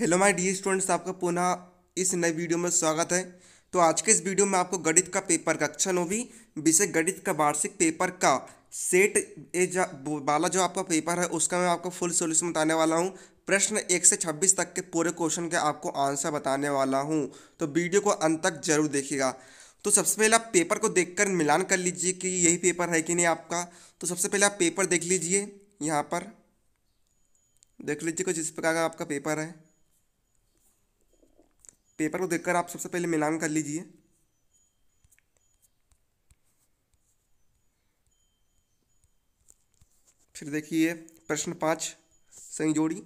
hello my D students आपका पुनः इस नए वीडियो में स्वागत है तो आज के इस वीडियो में आपको गणित का पेपर कक्षा नौवीं विषय गणित का वार्षिक पेपर का सेट ए वाला जो आपका पेपर है उसका मैं आपको फुल सॉल्यूशन बताने वाला हूँ प्रश्न एक से छब्बीस तक के पूरे क्वेश्चन के आपको आंसर बताने वाला हूँ तो वीडियो को अंत तक जरूर देखिएगा तो सबसे पहले आप पेपर को देख मिलान कर लीजिए कि यही पेपर है कि नहीं आपका तो सबसे पहले आप पेपर देख लीजिए यहाँ पर देख लीजिए कुछ इस प्रकार का आपका पेपर है पेपर को देखकर आप सबसे पहले मिलान कर लीजिए फिर देखिए प्रश्न पाँच संयुक्त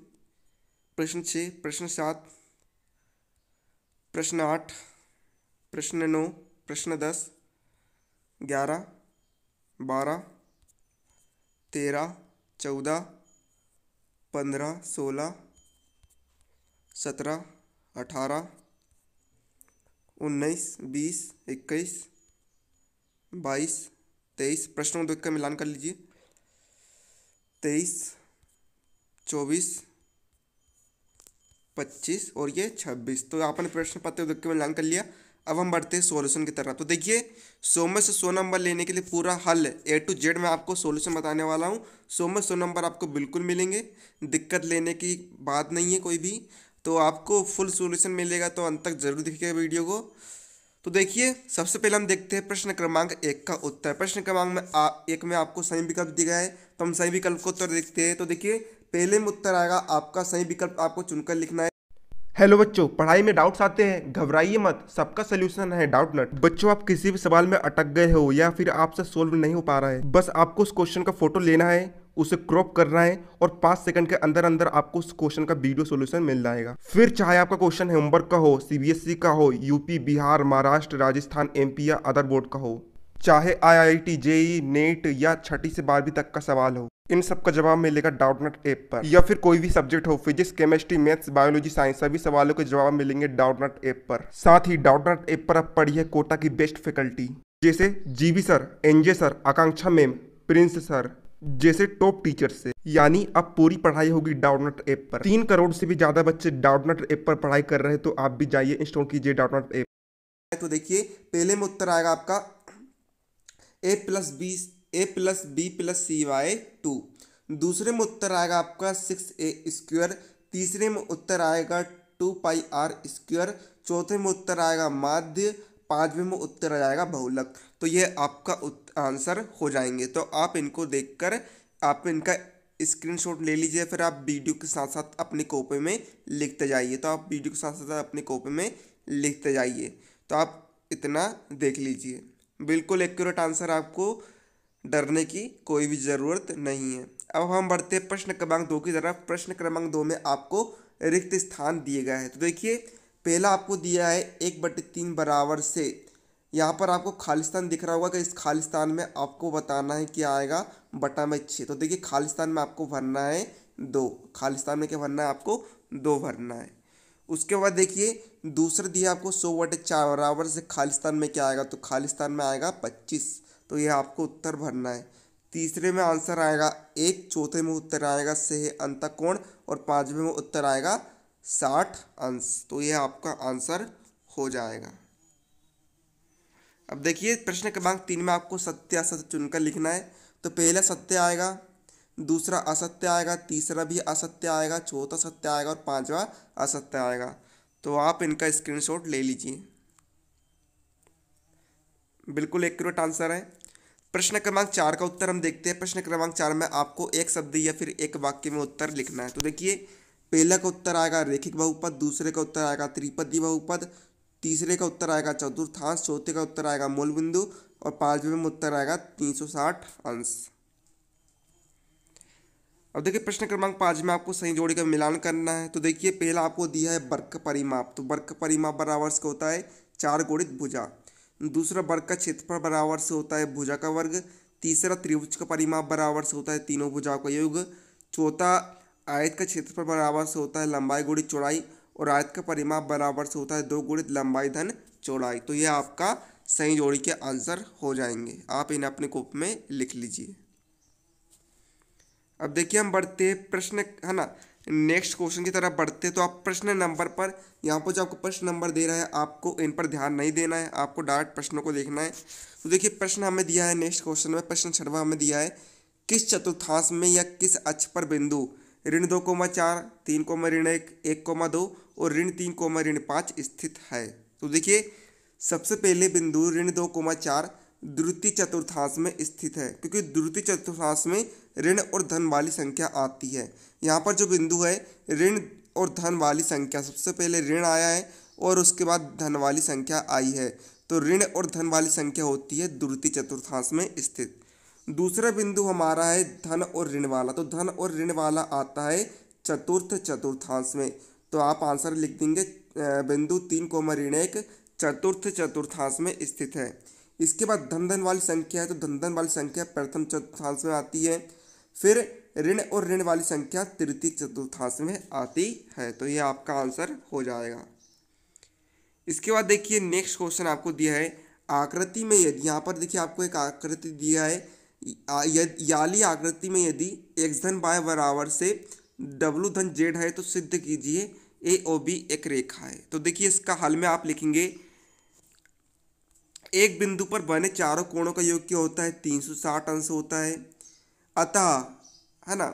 प्रश्न छः प्रश्न सात प्रश्न आठ प्रश्न नौ प्रश्न दस ग्यारह बारह तेरह चौदह पंद्रह सोलह सत्रह अठारह उन्नीस बीस इक्कीस बाईस तेईस प्रश्नों में देखकर मिलान कर लीजिए तेईस चौबीस पच्चीस और ये छब्बीस तो आपने प्रश्न पत्र को देखकर मिलान कर लिया अब हम बढ़ते हैं सोल्यूशन की तरह तो देखिए सो में से सो नंबर लेने के लिए पूरा हल ए टू जेड में आपको सोल्यूशन बताने वाला हूँ सो में सो नंबर आपको बिल्कुल मिलेंगे दिक्कत लेने की बात नहीं है कोई भी तो आपको फुल सोल्यूशन मिलेगा तो अंत तक जरूर देखिएगा वीडियो को तो देखिए सबसे पहले हम देखते हैं प्रश्न क्रमांक एक का उत्तर प्रश्न क्रमांक में आ, एक में आपको सही विकल्प दिया है तो हम सही विकल्प को उत्तर देखते हैं तो देखिए पहले में उत्तर आएगा आपका सही विकल्प आपको चुनकर लिखना है हेलो बच्चों पढ़ाई में डाउट्स आते हैं घबराइए मत सबका सोल्यूशन है डाउट नट बच्चों आप किसी भी सवाल में अटक गए हो या फिर आपसे सोल्व नहीं हो पा रहा है बस आपको उस क्वेश्चन का फोटो लेना है उसे क्रॉप करना है और पांच सेकंड के अंदर अंदर आपको उस क्वेश्चन का वीडियो सोल्यूशन मिल जाएगा फिर चाहे आपका क्वेश्चन होमवर्क का हो सीबीएसई e का हो यूपी बिहार महाराष्ट्र राजस्थान एम या अदर बोर्ड का हो चाहे आईआईटी, जेई नेट या छठी से बारहवीं तक का सवाल हो इन सब का जवाब मिलेगा नट ऐप पर या फिर कोई भी सब्जेक्ट हो physics chemistry maths biology science सभी सवालों के जवाब मिलेंगे डाउट नट ऐप पर साथ ही डाउटनट ऐप पर अब पढ़िए कोटा की बेस्ट फैकल्टी जैसे GB sir NJ sir Akanksha ma'am Prince sir जैसे टॉप टीचर से यानी अब पूरी पढ़ाई होगी डाउटनट ऐप पर तीन करोड़ से भी ज्यादा बच्चे डाउटनट ऐप पर पढ़ाई कर रहे हैं तो आप भी जाइए इंस्टॉल कीजिए डाउटनट ऐप तो देखिए पहले में उत्तर आएगा आपका A plus B A plus B plus C Y two दूसरे में उत्तर आएगा आपका सिक्स ए स्क्वेयर तीसरे में उत्तर आएगा टू पाई आर स्क्वेयर चौथे में उत्तर आएगा माध्य पाँचवें में उत्तर आ जाएगा बहुलक तो ये आपका आंसर हो जाएंगे तो आप इनको देखकर आप इनका स्क्रीनशॉट ले लीजिए फिर आप वीडियो के साथ साथ अपने कॉपी में लिखते जाइए तो आप वीडियो के साथ साथ अपने कॉपी में लिखते जाइए तो आप इतना देख लीजिए बिल्कुल एक्यूरेट आंसर आपको डरने की कोई भी ज़रूरत नहीं है अब हम बढ़ते हैं प्रश्न क्रमांक दो की तरफ प्रश्न क्रमांक दो में आपको रिक्त स्थान दिए गए हैं तो देखिए पहला आपको दिया है एक बटे तीन बराबर से यहाँ पर आपको खालिस्तान दिख रहा होगा कि इस खालिस्तान में आपको बताना है क्या आएगा बटा में छः तो देखिए खालिस्तान में आपको भरना है दो खालिस्तान में क्या भरना है आपको दो भरना है उसके बाद देखिए दूसरा दिया आपको सौ वटे चार बराबर से खालिस्तान में क्या आएगा तो खालिस्तान में आएगा पच्चीस तो यह आपको उत्तर भरना है तीसरे में आंसर आएगा एक चौथे में उत्तर आएगा से कोण और पाँचवें में उत्तर आएगा साठ अंश तो यह आपका आंसर हो जाएगा अब देखिए प्रश्न क्रमांक तीन में आपको सत्य असत्य चुनकर लिखना है तो पहला सत्य आएगा दूसरा असत्य आएगा तीसरा भी असत्य आएगा चौथा सत्य आएगा और पांचवा असत्य आएगा तो आप इनका स्क्रीनशॉट ले लीजिए बिल्कुल एक्यूरेट आंसर है प्रश्न क्रमांक चार का उत्तर हम देखते हैं प्रश्न क्रमांक चार में आपको एक शब्द या फिर एक वाक्य में उत्तर लिखना है तो देखिए पहला का उत्तर आएगा रेखिक बहुपद दूसरे का उत्तर आएगा त्रिपदी बहुपद तीसरे का उत्तर आएगा चतुर्थांश चौथे का उत्तर आएगा मूल बिंदु और पांचवें में उत्तर आएगा तीन सौ साठ अंश अब देखिए प्रश्न क्रमांक पाँच में आपको सही जोड़ी का मिलान करना है तो देखिए पहला आपको दिया है वर्क परिमाप तो वर्क परिमाप बराबर से होता है चार गुणित भुजा दूसरा वर्ग का क्षेत्रफल बराबर से होता है भुजा का वर्ग तीसरा त्रिभुज का परिमाप बराबर से होता है तीनों भुजाओं का योग चौथा आयत का क्षेत्रफल बराबर से होता है लंबाई गुणित चौड़ाई और आयत का परिमाप बराबर से होता है दो गुणित लंबाई धन चौड़ाई तो ये आपका सही जोड़ी के आंसर हो जाएंगे आप इन्हें अपने कोप में लिख लीजिए अब देखिए हम बढ़ते हैं प्रश्न है ना नेक्स्ट क्वेश्चन की तरफ बढ़ते तो आप प्रश्न नंबर पर यहाँ पर जो आपको प्रश्न नंबर दे रहा है आपको इन पर ध्यान नहीं देना है आपको डायरेक्ट प्रश्नों को देखना है तो देखिए प्रश्न हमें दिया है नेक्स्ट क्वेश्चन में प्रश्न छठवा हमें दिया है किस चतुर्थांश में या किस अक्ष पर बिंदु ऋण दो कोमा चार तीन कोमा ऋण एक एक कोमा दो और ऋण तीन कोमा ऋण पाँच स्थित है तो देखिए सबसे पहले बिंदु ऋण दो कोमा चार द्वितीय चतुर्थांश में स्थित है क्योंकि द्वितीय चतुर्थांश में ऋण और धन वाली संख्या आती है यहाँ पर जो बिंदु है ऋण और धन वाली संख्या सबसे पहले ऋण आया है और उसके बाद धन वाली संख्या आई है तो ऋण और धन वाली संख्या होती है द्वितीय चतुर्थांश में स्थित दूसरा बिंदु हमारा है धन और ऋण वाला तो धन और ऋण वाला आता है चतुर्थ चतुर्थांश में तो आप आंसर लिख देंगे बिंदु तीन कोमा ऋण एक चतुर्थ चतुर्थांश में स्थित है इसके बाद धन धन वाली संख्या है तो धन धन वाली संख्या प्रथम चतुर्थांश में आती है फिर ऋण और ऋण वाली संख्या तृतीय चतुर्थांश में आती है तो ये आपका आंसर हो जाएगा इसके बाद देखिए नेक्स्ट क्वेश्चन आपको दिया है आकृति में यदि यहाँ पर देखिए आपको एक आकृति दिया है याली आकृति में यदि एक्स धन बाय बराबर से डब्लू धन जेड है तो सिद्ध कीजिए ए ओ बी एक रेखा है तो देखिए इसका हल में आप लिखेंगे एक बिंदु पर बने चारों कोणों का योग क्या होता है तीन सौ साठ अंश होता है अतः है ना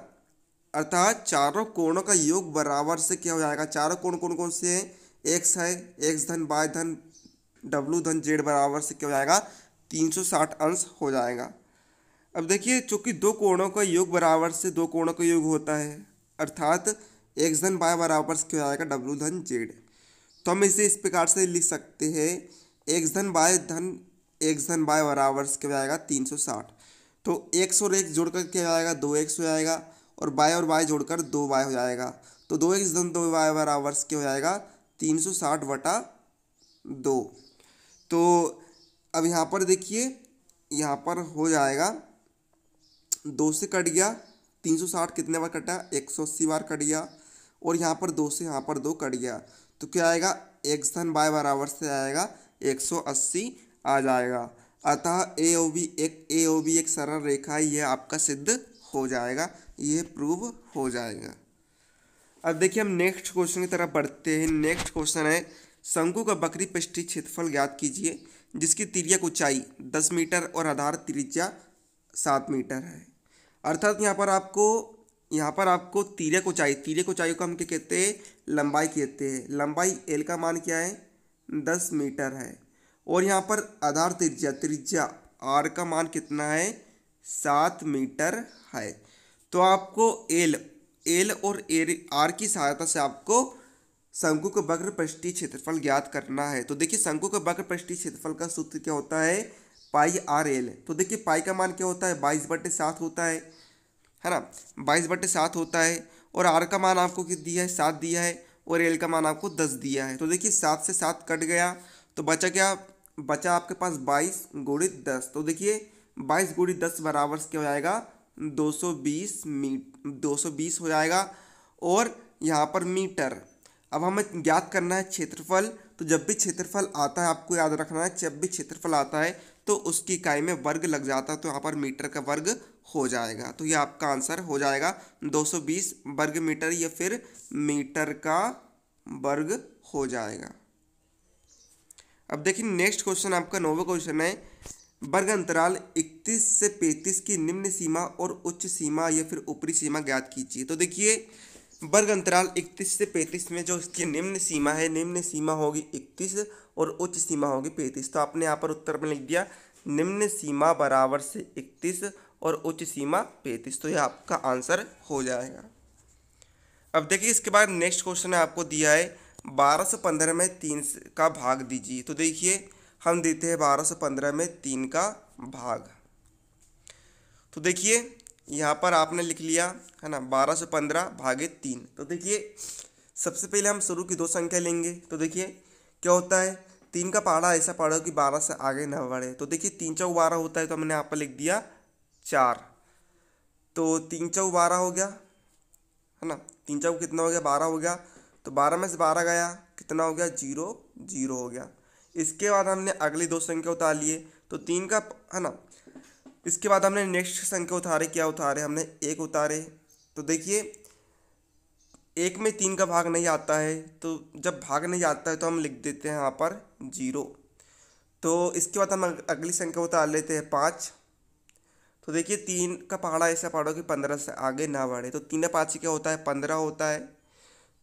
अर्थात चारों कोणों का योग बराबर से क्या हो जाएगा चारों कोण कौन कौन से हैं एक्स है एक्स धन बाय धन डब्लू धन जेड बराबर से क्या हो जाएगा तीन सौ साठ अंश हो जाएगा अब देखिए चूंकि दो कोणों का योग बराबर से दो कोणों का योग होता है अर्थात एक्स धन बाय बराबर से क्या हो जाएगा डब्लू धन जेड तो हम इसे इस प्रकार से लिख सकते हैं एक्स धन बाय धन एक्स धन बाय बराबर क्या आएगा तीन सौ साठ तो एक्स और एक्स जोड़कर क्या आएगा दो एक्स हो जाएगा और बाय और बाय जोड़कर दो बाय हो जाएगा तो दो एक्स धन दो बाय बराबर क्या हो जाएगा तीन सौ साठ बटा दो तो अब यहाँ पर देखिए यहाँ पर हो जाएगा दो से कट गया तीन सौ साठ कितने बार कटा एक सौ अस्सी बार कट गया और यहाँ पर दो से यहाँ पर दो कट गया तो क्या आएगा एक्स धन बाय बराबर से आएगा 180 आ जाएगा अतः ए ओ बी एक ए ओ बी एक सरल रेखा है यह आपका सिद्ध हो जाएगा ये प्रूव हो जाएगा अब देखिए हम नेक्स्ट क्वेश्चन की तरफ बढ़ते हैं नेक्स्ट क्वेश्चन है शंकु का बकरी पृष्ठी क्षेत्रफल ज्ञात कीजिए जिसकी तिरक ऊंचाई दस मीटर और आधार त्रिज्या सात मीटर है अर्थात यहाँ पर आपको यहाँ पर आपको तिरक ऊंचाई तिरक ऊंचाई को हम क्या कहते हैं लंबाई कहते हैं लंबाई एल का मान क्या है दस मीटर है और यहाँ पर आधार त्रिज्या त्रिज्या आर का मान कितना है सात मीटर है तो आपको एल एल और एर आर की सहायता से आपको शंकु का वक्र पृष्ठी क्षेत्रफल ज्ञात करना है तो देखिए शंकु का वक्र पृष्ठी क्षेत्रफल का सूत्र क्या होता है पाई आर एल तो देखिए पाई का मान क्या होता है बाईस बटे सात होता है है ना बाईस बटे सात होता है और आर का मान आपको किस दिया है सात दिया है और एल का मान आपको दस दिया है तो देखिए सात से सात कट गया तो बचा क्या बचा आपके पास बाईस गुड़ी दस तो देखिए बाईस गुड़ी दस बराबर क्या हो जाएगा दो सौ बीस मीट दो सौ बीस हो जाएगा और यहाँ पर मीटर अब हमें ज्ञात करना है क्षेत्रफल तो जब भी क्षेत्रफल आता है आपको याद रखना है जब भी क्षेत्रफल आता है तो उसकी इकाई में वर्ग लग जाता है तो यहाँ पर मीटर का वर्ग हो जाएगा तो ये आपका आंसर हो जाएगा 220 वर्ग मीटर या फिर मीटर का वर्ग हो जाएगा अब देखिए नेक्स्ट क्वेश्चन आपका नोवे क्वेश्चन है वर्ग अंतराल 31 से 35 की निम्न सीमा और उच्च सीमा या फिर ऊपरी सीमा ज्ञात कीजिए तो देखिए वर्ग अंतराल 31 से 35 में जो इसकी निम्न सीमा है निम्न सीमा होगी 31 और उच्च सीमा होगी 35 तो आपने यहाँ पर उत्तर में लिख दिया निम्न सीमा बराबर से 31 और उच्च सीमा पैंतीस तो यह आपका आंसर हो जाएगा अब देखिए इसके बाद नेक्स्ट क्वेश्चन आपको दिया है बारह सौ पंद्रह में तीन का भाग दीजिए तो देखिए हम देते हैं बारह सौ पंद्रह में तीन का भाग तो देखिए यहाँ पर आपने लिख लिया है ना बारह सौ पंद्रह भागे तीन तो देखिए सबसे पहले हम शुरू की दो संख्या लेंगे तो देखिए क्या होता है तीन का पहाड़ा ऐसा पढ़ो कि बारह से आगे ना बढ़े तो देखिए तीन चौक बारह होता है तो हमने यहाँ पर लिख दिया चार तो तीन चौ बारह हो गया है ना तीन चौ कितना हो गया बारह हो गया तो बारह में से बारह गया कितना हो गया जीरो जीरो हो गया इसके बाद हमने अगली दो संख्या उतार लिए तो तीन का है ना इसके बाद हमने नेक्स्ट संख्या उतारे क्या उतारे हमने एक उतारे तो देखिए एक में तीन का भाग नहीं आता है तो जब भाग नहीं आता है तो हम लिख देते हैं यहाँ पर जीरो तो इसके बाद हम अगली संख्या उतार लेते हैं पाँच तो देखिए तीन का पहाड़ा ऐसा पहाड़ो कि पंद्रह से आगे ना बढ़े तो तीन पाँच क्या होता है पंद्रह होता है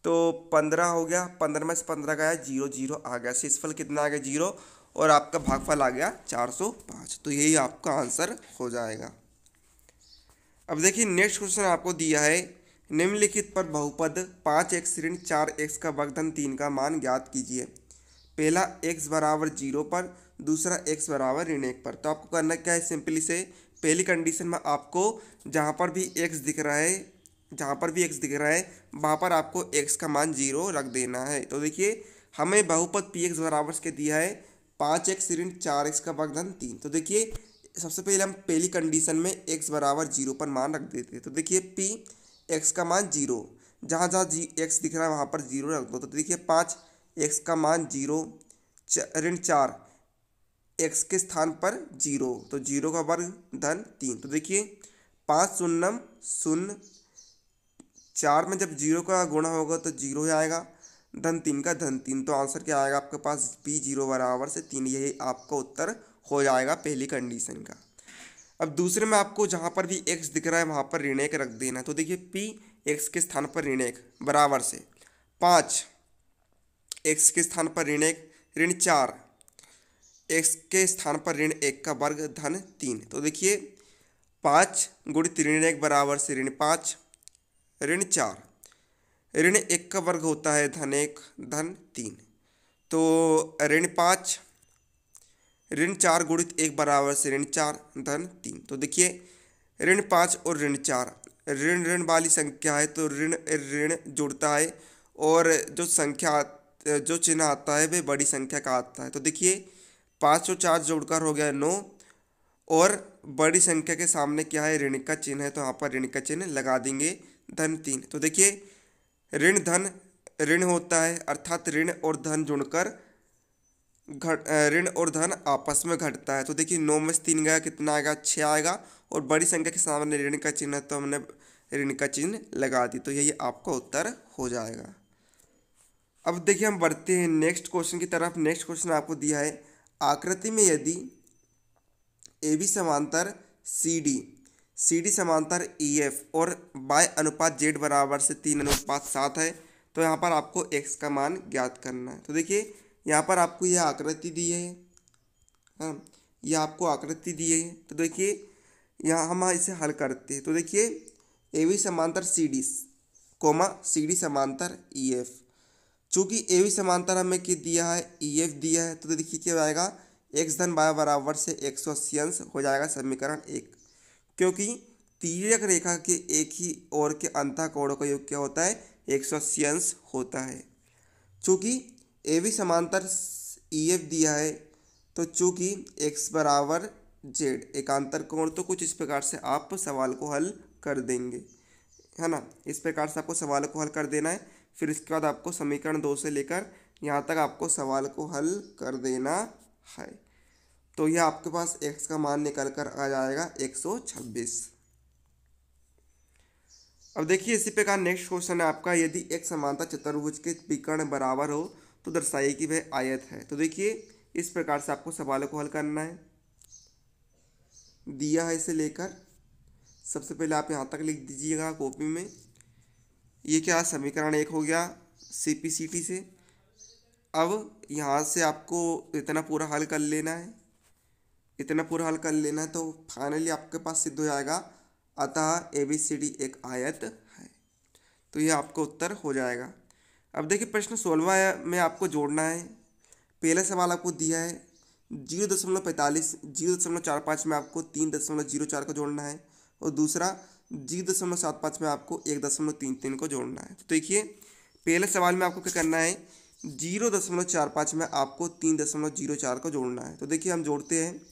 तो पंद्रह हो गया पंद्रह में से पंद्रह गया जीरो जीरो आ गया शेषफल कितना आ गया जीरो और आपका भागफल आ गया चार सौ पाँच तो यही आपका आंसर हो जाएगा अब देखिए नेक्स्ट क्वेश्चन आपको दिया है निम्नलिखित पर बहुपद पाँच एक्स ऋण चार एक्स का वर्गधन तीन का मान ज्ञात कीजिए पहला एक्स बराबर जीरो पर दूसरा एक्स बराबर ऋण एक पर तो आपको करना क्या है सिंपली से पहली कंडीशन में आपको जहाँ पर भी एक्स दिख रहा है जहाँ पर भी एक्स दिख रहा है वहाँ पर आपको एक्स का मान जीरो रख देना है तो देखिए हमें बहुपद पी एक्स बराबर के दिया है पाँच एक्स ऋण चार एक्स का वर्गधन तीन तो देखिए सबसे पहले हम पहली कंडीशन में एक्स बराबर जीरो पर मान रख देते हैं तो देखिए पी एक्स का मान जीरो जहाँ जहाँ जी एक्स दिख रहा है वहाँ पर जीरो रख दो तो देखिए पाँच एक्स का मान जीरो ऋण चार एक्स के स्थान पर जीरो तो जीरो का वर्ग धन तीन तो देखिए पाँच शून्यम शून्य चार में जब जीरो का गुणा होगा तो जीरो ही आएगा धन तीन का धन तीन तो आंसर क्या आएगा आपके पास पी जीरो बराबर से तीन यही आपका उत्तर हो जाएगा पहली कंडीशन का अब दूसरे में आपको जहाँ पर भी एक्स दिख रहा है वहाँ पर ऋण एक रख देना तो देखिए पी एक्स के स्थान पर ऋण एक बराबर से पाँच एक्स के स्थान पर ऋण एक ऋण चार एक्स के स्थान पर ऋण एक का वर्ग धन तीन तो देखिए पाँच गुणित ऋण एक बराबर से ऋण पाँच ऋण चार ऋण एक का वर्ग होता है धन एक धन तीन तो ऋण पाँच ऋण चार गुणित एक बराबर से ऋण चार धन तीन तो देखिए ऋण पाँच और ऋण चार ऋण ऋण वाली संख्या है तो ऋण ऋण जुड़ता है और जो संख्या जो चिन्ह आता है वह बड़ी संख्या का आता है तो देखिए पाँच सौ चार जोड़कर हो गया नौ और बड़ी संख्या के सामने क्या है ऋण का चिन्ह है तो यहाँ पर ऋण का चिन्ह लगा देंगे धन तीन तो देखिए ऋण धन ऋण होता है अर्थात ऋण और धन जुड़कर घट ऋण और धन आपस में घटता है तो देखिए नौ में से तीन गया कितना आएगा छः आएगा और बड़ी संख्या के सामने ऋण का चिन्ह तो हमने ऋण का चिन्ह लगा दी तो यही आपका उत्तर हो जाएगा अब देखिए हम बढ़ते हैं नेक्स्ट क्वेश्चन की तरफ नेक्स्ट क्वेश्चन आपको दिया है आकृति में यदि ए बी समांतर सी डी सी डी समांतर ई एफ और बाय अनुपात जेड बराबर से तीन अनुपात सात है तो यहाँ पर आपको एक्स का मान ज्ञात करना है तो देखिए यहाँ पर आपको यह आकृति दी है हाँ यह आपको आकृति दी है तो देखिए यहाँ हम इसे हल करते हैं तो देखिए ए बी समांतर C D comma C D समांतर ई एफ चूँकि ए भी समांतर हमें कि दिया है ई e एफ दिया है तो देखिए क्या आएगा एक्स धन बाय बराबर से एक सौ अस्सी अंश हो जाएगा समीकरण एक क्योंकि तीरक रेखा के एक ही ओर के अंतः कोणों का योग क्या होता है एक सौ अस्सी होता है चूँकि ए भी समांतर ई e एफ दिया है तो चूँकि एक्स बराबर जेड एकांतर कोण तो कुछ इस प्रकार से आप सवाल को हल कर देंगे है ना इस प्रकार से आपको सवाल को हल कर देना है फिर इसके बाद आपको समीकरण दो से लेकर यहाँ तक आपको सवाल को हल कर देना है तो यह आपके पास x का मान निकल कर आ जाएगा 126 अब देखिए इसी प्रकार नेक्स्ट क्वेश्चन है आपका यदि एक समानता चतुर्भुज के विकर्ण बराबर हो तो दर्शाइए कि वह आयत है तो देखिए इस प्रकार से आपको सवाल को हल करना है दिया है इसे लेकर सबसे पहले आप यहाँ तक लिख दीजिएगा कॉपी में ये क्या समीकरण एक हो गया सी पी सी टी से अब यहाँ से आपको इतना पूरा हल कर लेना है इतना पूरा हल कर लेना है तो फाइनली आपके पास सिद्ध हो जाएगा अतः ए बी सी डी एक आयत है तो ये आपका उत्तर हो जाएगा अब देखिए प्रश्न सोलवा में आपको जोड़ना है पहला सवाल आपको दिया है जीरो दशमलव पैंतालीस जीरो दशमलव चार पाँच में आपको तीन दशमलव जीरो चार को जोड़ना है और दूसरा जी दशमलव सात पाँच में आपको एक दशमलव तीन तीन को जोड़ना है तो देखिए पहले सवाल में आपको क्या करना है जीरो दशमलव चार पाँच में आपको तीन दशमलव जीरो चार को जोड़ना है तो देखिए हम जोड़ते हैं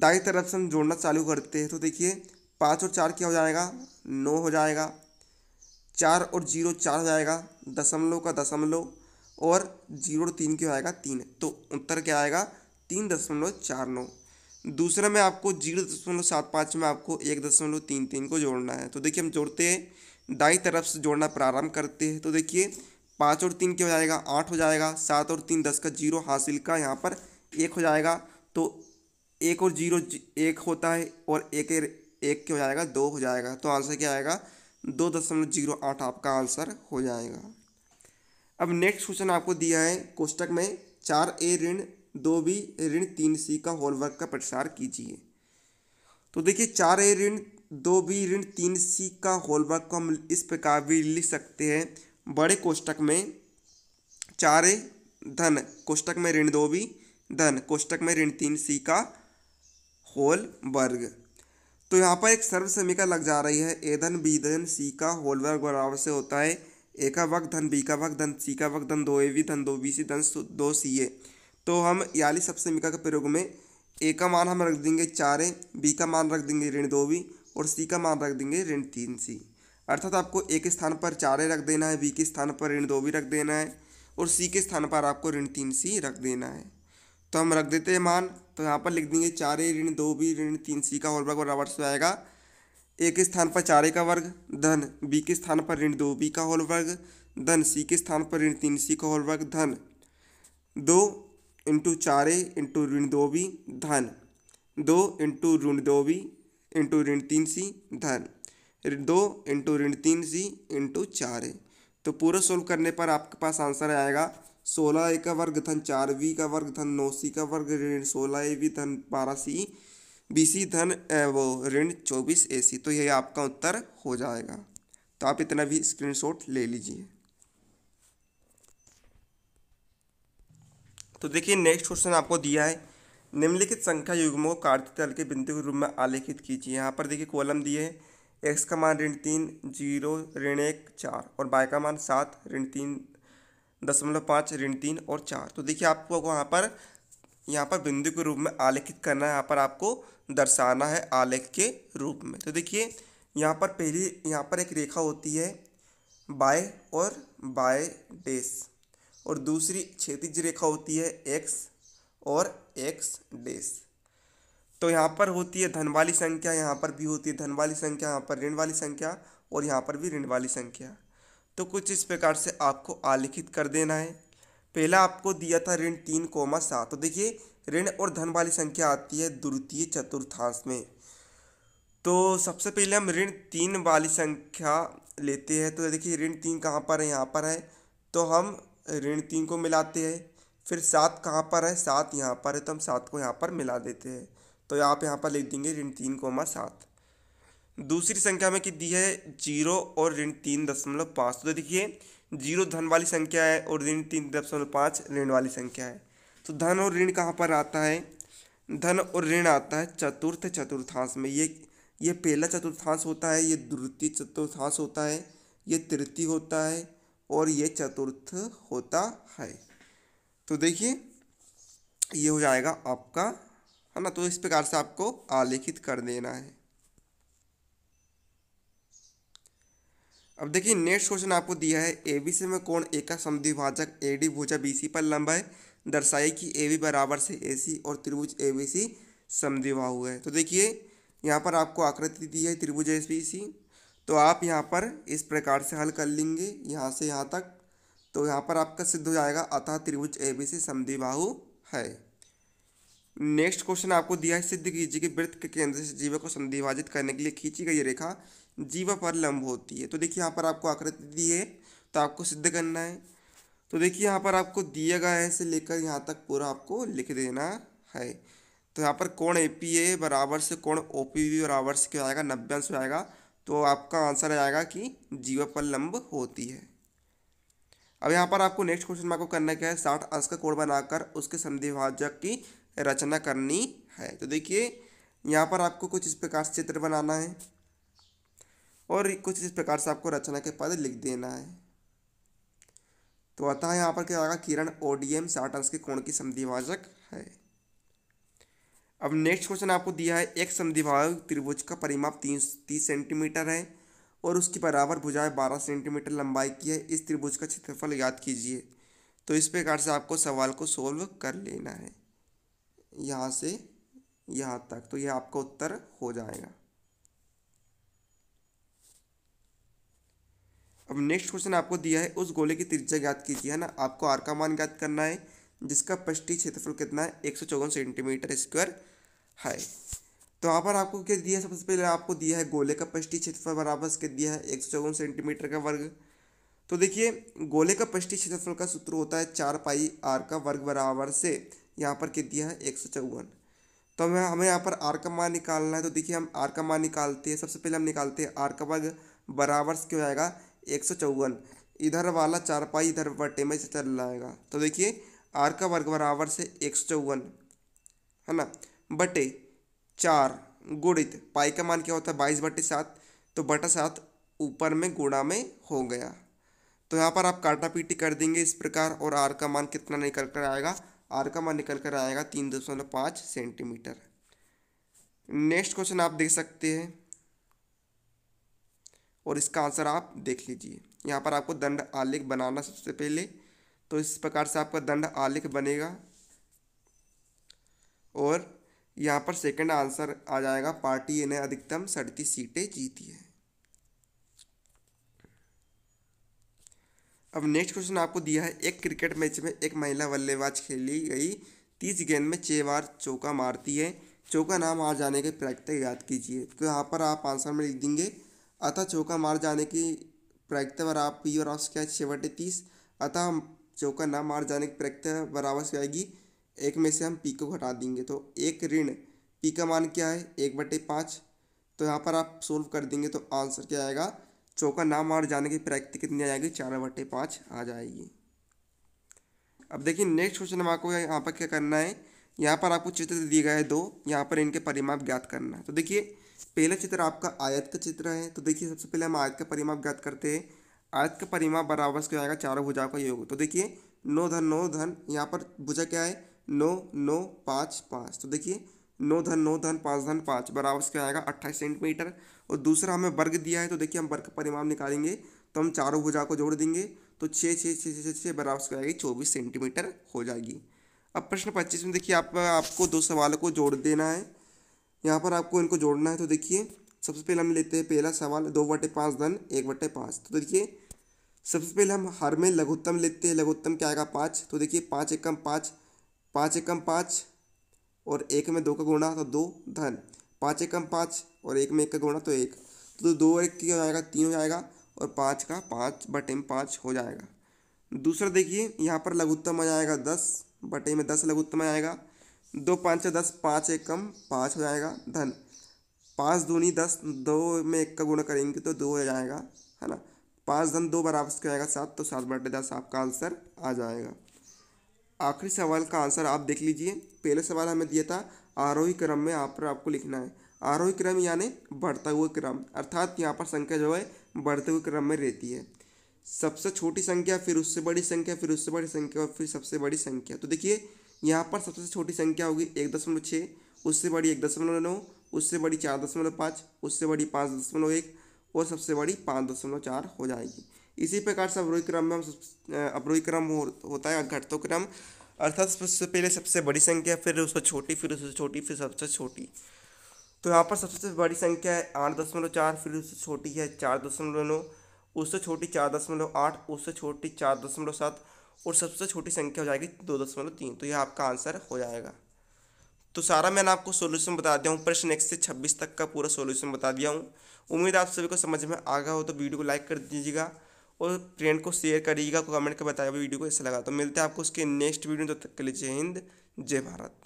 दाई तरफ से हम जोड़ना चालू करते हैं तो देखिए पाँच और चार क्या हो जाएगा नौ हो जाएगा चार और जीरो चार हो जाएगा दशमलव का दशमलव और जीरो और तीन क्या हो जाएगा तीन तो उत्तर क्या आएगा तीन दशमलव चार नौ दूसरा में आपको जीरो दशमलव सात पाँच में आपको एक दशमलव तीन तीन को जोड़ना है तो देखिए हम जोड़ते हैं दाई तरफ से जोड़ना प्रारंभ करते हैं तो देखिए पाँच और तीन क्या हो जाएगा आठ हो जाएगा सात और तीन दस का जीरो हासिल का यहाँ पर एक हो जाएगा तो एक और जीरो एक होता है और एक एक क्या हो जाएगा दो हो जाएगा तो आंसर क्या आएगा दो दशमलव जीरो आठ आपका आंसर हो जाएगा अब नेक्स्ट क्वेश्चन आपको दिया है कोष्टक में चार ए ऋण दो बी ऋण तीन सी का होल वर्ग का प्रसार कीजिए तो देखिए चार ए ऋण दो बी ऋण तीन सी का होल वर्ग को हम इस प्रकार भी लिख सकते हैं बड़े कोष्टक में चार ए धन कोष्टक में ऋण दो बी धन कोष्टक में ऋण तीन सी का होल वर्ग तो यहाँ पर एक सर्व समीका लग जा रही है ए धन बी धन सी का होल वर्ग बराबर से होता है ए का वर्ग धन बी का वर्ग धन सी का वर्ग धन दो ए बी धन दो बी सी धन दो सी ए तो हम याली सबसे मिका के प्रयोग में ए का मान हम रख देंगे चार ए बी का मान रख देंगे ऋण दो बी और सी का मान रख देंगे ऋण तीन सी अर्थात आपको ए के स्थान पर चार ए रख देना है बी के स्थान पर ऋण दो बी रख देना है और सी के स्थान पर आपको ऋण तीन सी रख देना है तो हम रख देते हैं मान तो यहाँ पर लिख देंगे चार ए ऋण दो बी ऋण तीन सी का होल वर्ग बराबर से आएगा ए के स्थान पर चार ए का वर्ग धन बी के स्थान पर ऋण दो बी का होल वर्ग धन सी के स्थान पर ऋण तीन सी का होल वर्ग धन दो इंटू ए इंटू ऋण दो बी धन दो इंटू ऋण दो बी इंटू ऋण तीन सी धन दो इंटू ऋण तीन सी इंटू चार ए तो पूरा सोल्व करने पर आपके पास आंसर आएगा सोलह ए का वर्ग धन चार बी का वर्ग धन नौ सी का वर्ग ऋण सोलह ए वी धन बारह सी बी सी धन वो ऋण चौबीस ए सी तो यह आपका उत्तर हो जाएगा तो आप इतना भी स्क्रीनशॉट ले लीजिए तो देखिए नेक्स्ट क्वेश्चन आपको दिया है निम्नलिखित संख्या युग्मों को कार्तिक तल के बिंदु के रूप में आलेखित कीजिए यहाँ पर देखिए कॉलम दिए हैं एक्स का मान ऋण तीन जीरो ऋण एक चार और बाय का मान सात ऋण तीन दशमलव पाँच ऋण तीन और चार तो देखिए आपको वहाँ पर यहाँ पर बिंदु के रूप में आलेखित करना है यहाँ पर आपको दर्शाना है आलेख के रूप में तो देखिए यहाँ पर पहली यहाँ पर एक रेखा होती है बाय और बाय डेस और दूसरी क्षैतिज रेखा होती है एक्स और एक्स डेस तो यहाँ पर होती है धन वाली संख्या यहाँ पर भी होती है धन वाली संख्या यहाँ पर ऋण वाली संख्या और यहाँ पर भी ऋण वाली संख्या तो कुछ इस प्रकार से आपको आलिखित कर देना है पहला आपको दिया था ऋण तीन कोमा सात तो देखिए ऋण और धन वाली संख्या आती है द्वितीय चतुर्थांश में तो सबसे पहले हम ऋण तीन वाली संख्या लेते हैं तो देखिए ऋण तीन कहाँ पर है यहाँ पर है तो हम ऋण तीन को मिलाते हैं फिर सात कहाँ पर है सात यहाँ पर है तो हम सात को यहाँ पर मिला देते हैं तो आप यहाँ पर लिख देंगे ऋण तीन कोमा सात दूसरी संख्या में कि दी है जीरो और ऋण तीन दशमलव पाँच तो देखिए जीरो धन वाली संख्या है और ऋण तीन दशमलव पाँच ऋण वाली संख्या है तो धन और ऋण कहाँ पर आता है धन और ऋण आता है चतुर्थ चतुर्थांश में ये ये पहला चतुर्थांश होता है ये द्वितीय चतुर्थांश होता है ये तृतीय होता है और ये चतुर्थ होता है तो देखिए ये हो जाएगा आपका है ना तो इस प्रकार से आपको आलेखित कर देना है अब देखिए नेक्स्ट क्वेश्चन आपको दिया है एबीसी में कौन ए का समद्विभाजक डी भुजा सी पर लंबा है दर्शाई कि ए बी बराबर से ए सी और त्रिभुज एबीसी हुआ है तो देखिए यहाँ पर आपको आकृति दी है त्रिभुज ए बी सी तो आप यहाँ पर इस प्रकार से हल कर लेंगे यहाँ से यहाँ तक तो यहाँ पर आपका सिद्ध हो जाएगा अतः त्रिभुज ए बी सी समद्विबाहु है नेक्स्ट क्वेश्चन आपको दिया है सिद्ध कीजिए कि वृत्त के केंद्र से जीव को संधिभाजित करने के लिए खींची गई रेखा जीव पर लंब होती है तो देखिए यहाँ पर आपको आकृति दी है तो आपको सिद्ध करना है तो देखिए यहाँ पर आपको दिया गया है से लेकर यहाँ तक पूरा आपको लिख देना है तो यहाँ पर कोण ए पी ए बराबर से कोण ओ पी बी बराबर से क्या आएगा नब्बे अंश आएगा तो आपका आंसर आ जाएगा कि जीवापलम्ब होती है अब यहाँ पर आपको नेक्स्ट क्वेश्चन में आपको करना क्या है साठ अंश का कोण बनाकर उसके संधिभाजक की रचना करनी है तो देखिए यहाँ पर आपको कुछ इस प्रकार से चित्र बनाना है और कुछ इस प्रकार से आपको रचना के पद लिख देना है तो अतः यहाँ पर क्या आएगा किरण ओडीएम साठ अंश के कोण की संधिभाजक है अब नेक्स्ट क्वेश्चन आपको दिया है एक समिभाग त्रिभुज का परिमाप तीन तीस सेंटीमीटर है और उसकी बराबर भुजाएं बारह सेंटीमीटर लंबाई की है इस त्रिभुज का क्षेत्रफल याद कीजिए तो इस प्रकार से आपको सवाल को सोल्व कर लेना है यहाँ से यहाँ तक तो यह आपका उत्तर हो जाएगा अब नेक्स्ट क्वेश्चन आपको दिया है उस गोले की त्रिज्या ज्ञात कीजिए है ना आपको आर का मान ज्ञात करना है जिसका पृष्ठीय क्षेत्रफल कितना है एक सेंटीमीटर स्क्वायर है तो यहाँ पर आपको क्या दिया है सबसे पहले आपको दिया है गोले का पृष्ठी क्षेत्रफल बराबर इसके दिया है एक सौ चौवन सेंटीमीटर का वर्ग तो देखिए गोले का पृष्ठी क्षेत्रफल का सूत्र होता है चार पाई आर का वर्ग बराबर से यहाँ पर क्या दिया है एक सौ चौवन तो हमें हमें यहाँ पर आर का मान निकालना है तो देखिए हम आर का मान निकालते हैं सबसे पहले हम निकालते हैं आर का वर्ग बराबर से क्या आएगा एक सौ चौवन इधर वाला चार पाई इधर बटे में चल जाएगा तो देखिए आर का वर्ग बराबर से एक सौ चौवन है ना बटे चार गुणित पाई का मान क्या होता है बाईस बटे सात तो बटा सात ऊपर में गुणा में हो गया तो यहाँ पर आप काटा पीटी कर देंगे इस प्रकार और आर का मान कितना निकल कर आएगा आर का मान निकल कर आएगा तीन दशमलव पाँच सेंटीमीटर नेक्स्ट क्वेश्चन आप देख सकते हैं और इसका आंसर आप देख लीजिए यहाँ पर आपको दंड आलेख बनाना सबसे पहले तो इस प्रकार से आपका दंड आलेख बनेगा और यहाँ पर सेकंड आंसर आ जाएगा पार्टी ने अधिकतम सड़तीस सीटें जीती है अब नेक्स्ट क्वेश्चन आपको दिया है एक क्रिकेट मैच में एक महिला बल्लेबाज खेली गई तीस गेंद में छः बार चौका मारती है चौका नाम मार जाने की प्रायिकता याद कीजिए तो यहाँ पर आप आंसर में लिख देंगे अतः चौका मार जाने की प्रयक्ता बराबर पी और ऑफ क्या है छः बटे तीस अतः चौका ना मार जाने की प्रायिकता बराबर से आएगी एक में से हम पी को घटा देंगे तो एक ऋण पी का मान क्या है एक बटे पाँच तो यहाँ पर आप सोल्व कर देंगे तो आंसर क्या आएगा चौका नाम और जाने की प्रैक्ति कितनी आ जाएगी चार बटे पाँच आ जाएगी अब देखिए नेक्स्ट क्वेश्चन हम आपको यहाँ पर क्या करना है यहाँ पर आपको चित्र दिए गए दो यहाँ पर इनके परिमाप ज्ञात करना है तो देखिए पहला चित्र आपका आयत का चित्र है तो देखिए सबसे पहले हम आयत का परिमाप ज्ञात करते हैं आयत का परिमाप बराबर से आएगा चारों भुजा का योग तो देखिए नौ धन नौ धन यहाँ पर भुजा क्या है नौ नौ पाँच पाँच तो देखिए नौ धन नौ धन पाँच धन पाँच बराबर क्या आएगा अट्ठाईस सेंटीमीटर और दूसरा हमें वर्ग दिया है तो देखिए हम वर्ग परिमाप निकालेंगे तो हम चारों भुजा को जोड़ देंगे तो छः छः छः छः छः बराबर क्या आएगी चौबीस सेंटीमीटर हो जाएगी अब प्रश्न पच्चीस में देखिए आप आपको दो सवालों को जोड़ देना है यहाँ पर आपको इनको जोड़ना है तो देखिए सबसे पहले हम लेते हैं पहला सवाल दो बटे पाँच धन एक बटे पाँच तो देखिए सबसे पहले हम हर में लघुत्तम लेते हैं लघुत्तम क्या आएगा पाँच तो देखिए पाँच एकम पाँच पाँच एकम पाँच और एक में दो का गुणा तो दो धन पाँच एकम पाँच और एक में एक का गुणा तो एक तो दो और एक क्या हो जाएगा तीन हो जाएगा और पाँच का पाँच बटे में पाँच हो जाएगा दूसरा देखिए यहाँ पर लघुत्तम आ जाएगा दस बटे में दस लघुत्तम आ जाएगा दो पाँच दस पाँच एक कम पाँच हो जाएगा धन पाँच दूनी दस दो में एक का गुणा करेंगे तो दो हो जाएगा है ना पाँच धन दो बराबर से आएगा सात तो सात बटे दस आपका आंसर आ जाएगा आखिरी सवाल का आंसर आप देख लीजिए पहले सवाल हमें दिया था आरोही क्रम में यहाँ पर आपको लिखना है आरोही क्रम यानी बढ़ता हुआ क्रम अर्थात यहाँ पर संख्या जो है बढ़ते हुए क्रम में रहती है सबसे छोटी संख्या फिर उससे बड़ी संख्या फिर उससे बड़ी संख्या और फिर सबसे बड़ी संख्या तो देखिए यहाँ पर सबसे छोटी संख्या होगी एक दशमलव छः उससे बड़ी एक दशमलव नौ उससे बड़ी चार दशमलव पाँच उससे बड़ी पाँच दशमलव एक और सबसे बड़ी पाँच दशमलव चार हो जाएगी इसी प्रकार से अवरोही क्रम में हम अवरोही क्रम हो, होता है घटतो क्रम अर्थात सबसे पहले सबसे बड़ी संख्या फिर उससे छोटी फिर उससे छोटी फिर सबसे छोटी तो यहाँ पर सबसे बड़ी संख्या है आठ दशमलव चार फिर उससे छोटी है चार दशमलव नौ उससे छोटी चार दशमलव आठ उससे छोटी चार दशमलव सात और सबसे छोटी संख्या हो जाएगी दो दशमलव तीन तो यह आपका आंसर हो जाएगा तो सारा मैंने आपको सोल्यूशन बता दिया हूँ प्रश्न एक से छब्बीस तक का पूरा सोल्यूशन बता दिया हूँ उम्मीद आप सभी को समझ में आ गया हो तो वीडियो को लाइक कर दीजिएगा और फ्रेंड को शेयर करिएगा कमेंट कर बताएगा वीडियो को ऐसा लगा तो मिलते हैं आपको उसके नेक्स्ट वीडियो में तब तो तक के लिए जय हिंद जय भारत